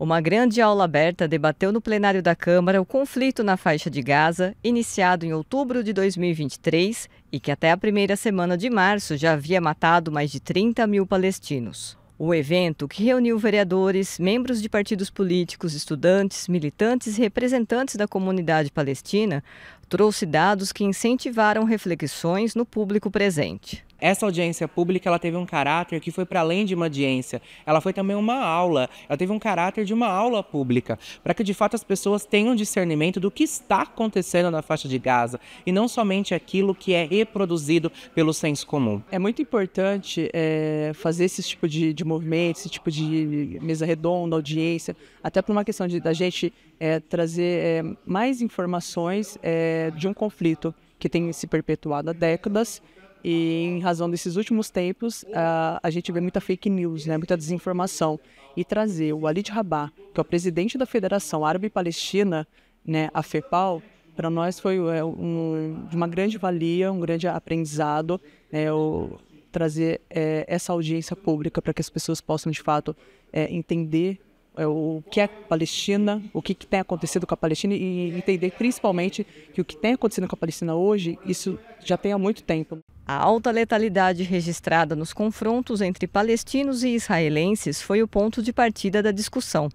Uma grande aula aberta debateu no plenário da Câmara o conflito na faixa de Gaza, iniciado em outubro de 2023 e que até a primeira semana de março já havia matado mais de 30 mil palestinos. O evento, que reuniu vereadores, membros de partidos políticos, estudantes, militantes e representantes da comunidade palestina, trouxe dados que incentivaram reflexões no público presente. Essa audiência pública ela teve um caráter que foi para além de uma audiência, ela foi também uma aula, ela teve um caráter de uma aula pública, para que de fato as pessoas tenham discernimento do que está acontecendo na faixa de Gaza e não somente aquilo que é reproduzido pelo senso comum. É muito importante é, fazer esse tipo de, de movimento, esse tipo de mesa redonda, audiência, até por uma questão de, da gente é, trazer é, mais informações é, de um conflito que tem se perpetuado há décadas e em razão desses últimos tempos, a, a gente vê muita fake news, né, muita desinformação. E trazer o de Rabat, que é o presidente da Federação Árabe Palestina, né, a FEPAL, para nós foi é, um, de uma grande valia, um grande aprendizado, né, o, trazer é, essa audiência pública para que as pessoas possam, de fato, é, entender é, o que é Palestina, o que, que, tem acontecido com a Palestina e entender principalmente que o que tem acontecido com a Palestina hoje, isso já tem há muito tempo. A alta letalidade registrada nos confrontos entre palestinos e israelenses foi o ponto de partida da discussão,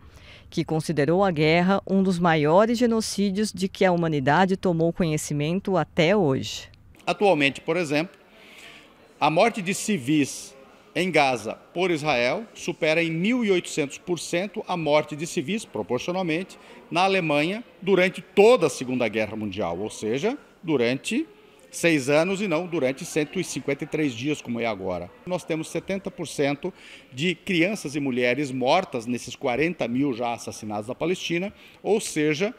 que considerou a guerra um dos maiores genocídios de que a humanidade tomou conhecimento até hoje. Atualmente, por exemplo, a morte de civis em Gaza por Israel supera em 1.800% a morte de civis, proporcionalmente, na Alemanha durante toda a Segunda Guerra Mundial, ou seja, durante seis anos e não durante 153 dias, como é agora. Nós temos 70% de crianças e mulheres mortas nesses 40 mil já assassinados na Palestina, ou seja,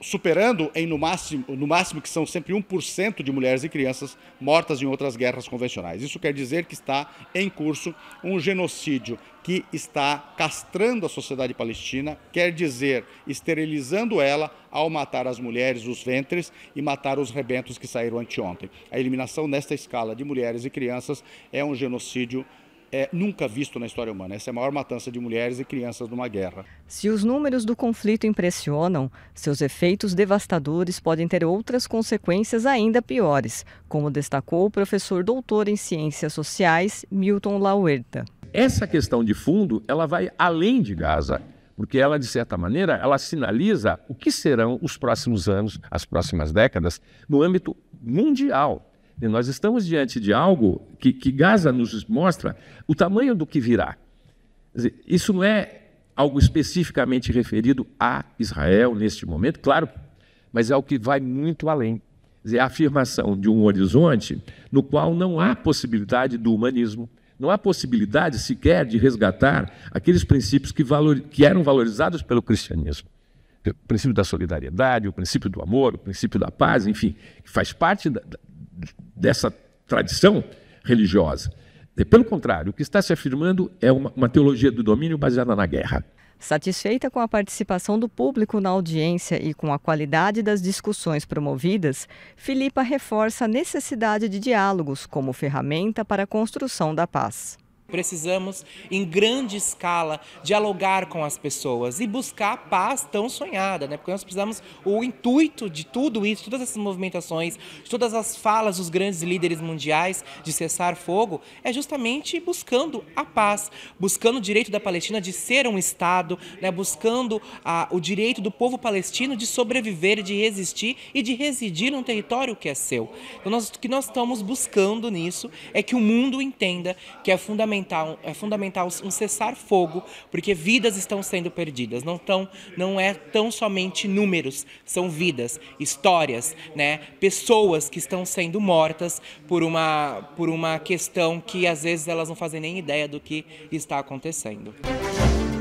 superando em no máximo, no máximo que são sempre 1% de mulheres e crianças mortas em outras guerras convencionais. Isso quer dizer que está em curso um genocídio que está castrando a sociedade palestina, quer dizer, esterilizando ela ao matar as mulheres, os ventres e matar os rebentos que saíram anteontem. A eliminação nesta escala de mulheres e crianças é um genocídio é nunca visto na história humana. Essa é a maior matança de mulheres e crianças numa guerra. Se os números do conflito impressionam, seus efeitos devastadores podem ter outras consequências ainda piores, como destacou o professor doutor em ciências sociais Milton Lauerta. Essa questão de fundo, ela vai além de Gaza, porque ela de certa maneira, ela sinaliza o que serão os próximos anos, as próximas décadas no âmbito mundial. Nós estamos diante de algo que, que Gaza nos mostra o tamanho do que virá. Dizer, isso não é algo especificamente referido a Israel neste momento, claro, mas é algo que vai muito além. Quer dizer, a afirmação de um horizonte no qual não há possibilidade do humanismo, não há possibilidade sequer de resgatar aqueles princípios que, valor, que eram valorizados pelo cristianismo. O princípio da solidariedade, o princípio do amor, o princípio da paz, enfim, que faz parte da, dessa tradição religiosa. É, pelo contrário, o que está se afirmando é uma, uma teologia do domínio baseada na guerra. Satisfeita com a participação do público na audiência e com a qualidade das discussões promovidas, Filipa reforça a necessidade de diálogos como ferramenta para a construção da paz. Precisamos, em grande escala, dialogar com as pessoas e buscar a paz tão sonhada, né? Porque nós precisamos, o intuito de tudo isso, todas essas movimentações, de todas as falas dos grandes líderes mundiais de cessar fogo, é justamente buscando a paz, buscando o direito da Palestina de ser um Estado, né? buscando a, o direito do povo palestino de sobreviver, de resistir e de residir num território que é seu. Então, nós, o que nós estamos buscando nisso é que o mundo entenda que é fundamental fundamental, é fundamental um cessar-fogo, porque vidas estão sendo perdidas. Não, tão, não é tão somente números, são vidas, histórias, né? pessoas que estão sendo mortas por uma, por uma questão que às vezes elas não fazem nem ideia do que está acontecendo.